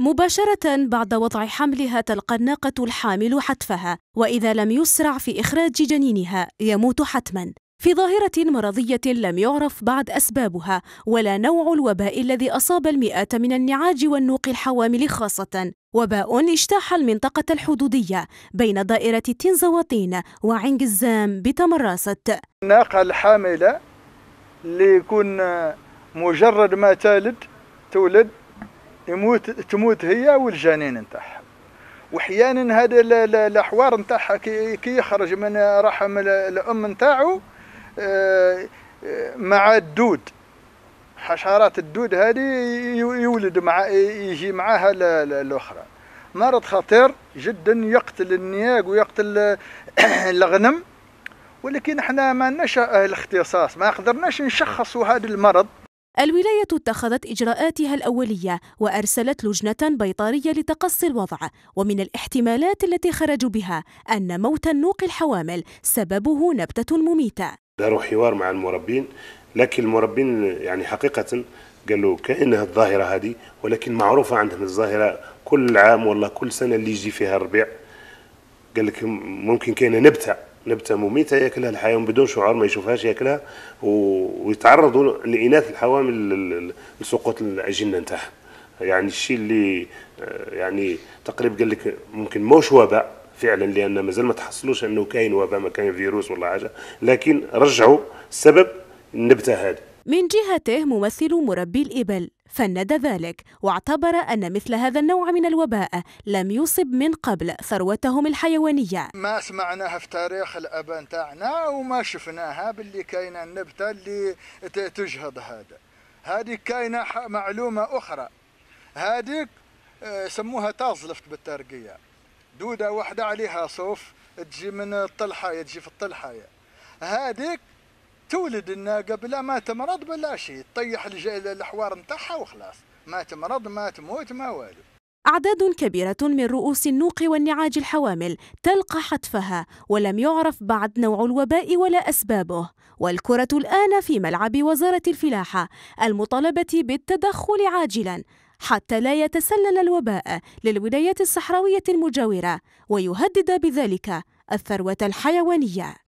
مباشرة بعد وضع حملها تلقى الناقة الحامل حتفها، وإذا لم يسرع في إخراج جنينها يموت حتما، في ظاهرة مرضية لم يعرف بعد أسبابها ولا نوع الوباء الذي أصاب المئات من النعاج والنوق الحوامل خاصة، وباء اجتاح المنطقة الحدودية بين دائرة تنزواطين وعنجزام بتمراسة. الناقة الحاملة اللي يكون مجرد ما تالد تولد يموت تموت هي والجنين نتاعها واحيانا هذا الاحوار نتاعها كي يخرج من رحم الام نتاعو آه، آه، مع الدود حشرات الدود هذه يولد مع يجي معاها الاخرى مرض خطير جدا يقتل النياق ويقتل الغنم ولكن احنا ما نشا اهل اختصاص ما قدرناش نشخصوا هذا المرض الولاية اتخذت إجراءاتها الأولية وأرسلت لجنة بيطارية لتقصي الوضع ومن الاحتمالات التي خرجوا بها أن موت النوق الحوامل سببه نبتة مميتة داروا حوار مع المربين لكن المربين يعني حقيقة قالوا كأنها الظاهرة هذه ولكن معروفة عندهم الظاهرة كل عام والله كل سنة اللي يجي فيها الربيع قال لك ممكن كاينة نبتة نبتة مميتة ياكلها الحيوان بدون شعور ما يشوفهاش ياكلها ويتعرضوا لإناث الحوامل لسقوط الأجنة نتاعها يعني الشيء اللي آه، يعني تقريبا قال لك ممكن موش وباء فعلا لان مازال ما تحصلوش انه كاين وباء ما كاين فيروس ولا حاجه لكن رجعوا السبب النبته هذه من جهته ممثل مربي الإبل فند ذلك واعتبر أن مثل هذا النوع من الوباء لم يصب من قبل ثروتهم الحيوانية ما سمعناها في تاريخ الأباء تاعنا وما شفناها باللي كاينة النبتة اللي تجهض هذا هذه كاينة معلومة أخرى هذيك آه، سموها تازلفت بالترقية دودة واحدة عليها صوف تجي من الطلحاية تجي في الطلحاية هذيك تولد الناقة بلا ما تمرض بلا شيء تطيح الحوار نتاعها وخلاص ما تمرض ما تموت ما والو أعداد كبيرة من رؤوس النوق والنعاج الحوامل تلقى حتفها ولم يعرف بعد نوع الوباء ولا أسبابه والكرة الآن في ملعب وزارة الفلاحة المطالبة بالتدخل عاجلا حتى لا يتسلل الوباء للولايات الصحراوية المجاورة ويهدد بذلك الثروة الحيوانية